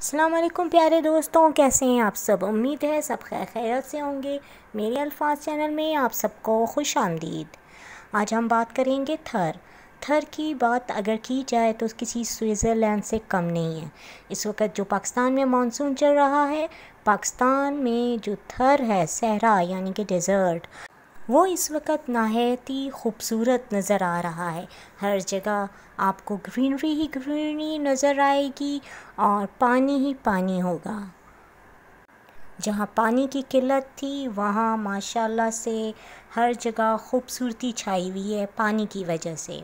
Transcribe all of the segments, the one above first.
अल्लाम प्यारे दोस्तों कैसे हैं आप सब उम्मीद है सब खैर खैरत से होंगे मेरे अल्फाज चैनल में आप सबको खुश आमदीद आज हम बात करेंगे थर थर की बात अगर की जाए तो किसी स्विट्ज़रलैंड से कम नहीं है इस वक्त जो पाकिस्तान में मानसून चल रहा है पाकिस्तान में जो थर है सहरा यानी कि डेजर्ट वो इस वक्त ही खूबसूरत नज़र आ रहा है हर जगह आपको ग्रीनरी ही ग्रीनरी नज़र आएगी और पानी ही पानी होगा जहाँ पानी की किल्लत थी वहाँ माशाल्लाह से हर जगह खूबसूरती छाई हुई है पानी की वजह से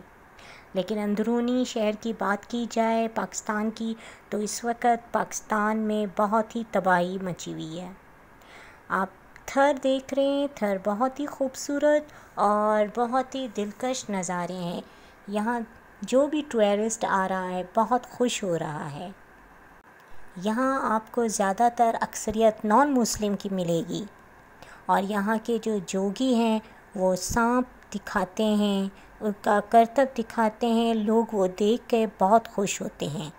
लेकिन अंदरूनी शहर की बात की जाए पाकिस्तान की तो इस वक्त पाकिस्तान में बहुत ही तबाही मची हुई है आप थर देख रहे हैं थर बहुत ही खूबसूरत और बहुत ही दिलकश नज़ारे हैं यहाँ जो भी टूरिस्ट आ रहा है बहुत खुश हो रहा है यहाँ आपको ज़्यादातर अक्सरियत नॉन मुस्लिम की मिलेगी और यहाँ के जो जोगी हैं वो सांप दिखाते हैं का करतब दिखाते हैं लोग वो देख के बहुत खुश होते हैं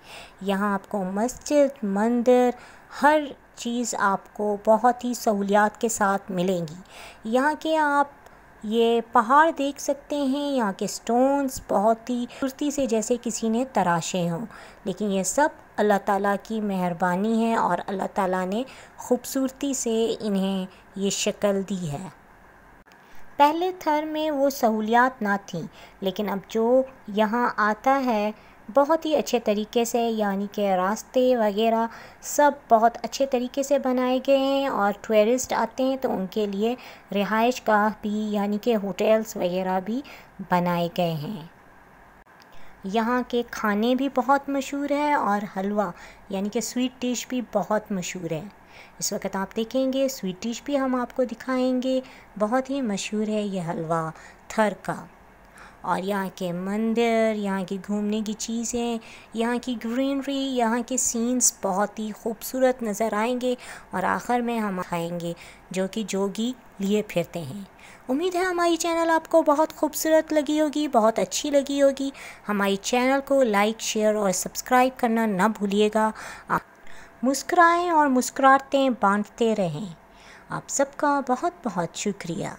यहाँ आपको मस्जिद मंदिर हर चीज़ आपको बहुत ही सहूलियात के साथ मिलेंगी यहाँ के आप ये पहाड़ देख सकते हैं यहाँ के स्टोन्स बहुत ही कुर्ती से जैसे किसी ने तराशे हों लेकिन ये सब अल्लाह ताला की मेहरबानी है और अल्लाह ताला ने ख़ूबसूरती से इन्हें ये शक्ल दी है पहले थर में वो सहूलियात ना थी लेकिन अब जो यहाँ आता है बहुत ही अच्छे तरीके से यानी कि रास्ते वगैरह सब बहुत अच्छे तरीके से बनाए गए हैं और टूरिस्ट आते हैं तो उनके लिए रिहाइश का भी यानी कि होटल्स वगैरह भी बनाए गए हैं यहाँ के खाने भी बहुत मशहूर हैं और हलवा यानी कि स्वीट डिश भी बहुत मशहूर है इस वक्त आप देखेंगे स्वीट डिश भी हम आपको दिखाएंगे बहुत ही मशहूर है ये हलवा थर का और यहाँ के मंदिर यहाँ की घूमने की चीज़ें यहाँ की ग्रीनरी यहाँ के सीन्स बहुत ही खूबसूरत नज़र आएंगे और आखिर में हम आएंगे जो कि जोगी लिए फिरते हैं उम्मीद है हमारी चैनल आपको बहुत खूबसूरत लगी होगी बहुत अच्छी लगी होगी हमारी चैनल को लाइक शेयर और सब्सक्राइब करना ना भूलिएगा मुस्कुराएं और मुस्कुराते बांटते रहें आप सबका बहुत बहुत शुक्रिया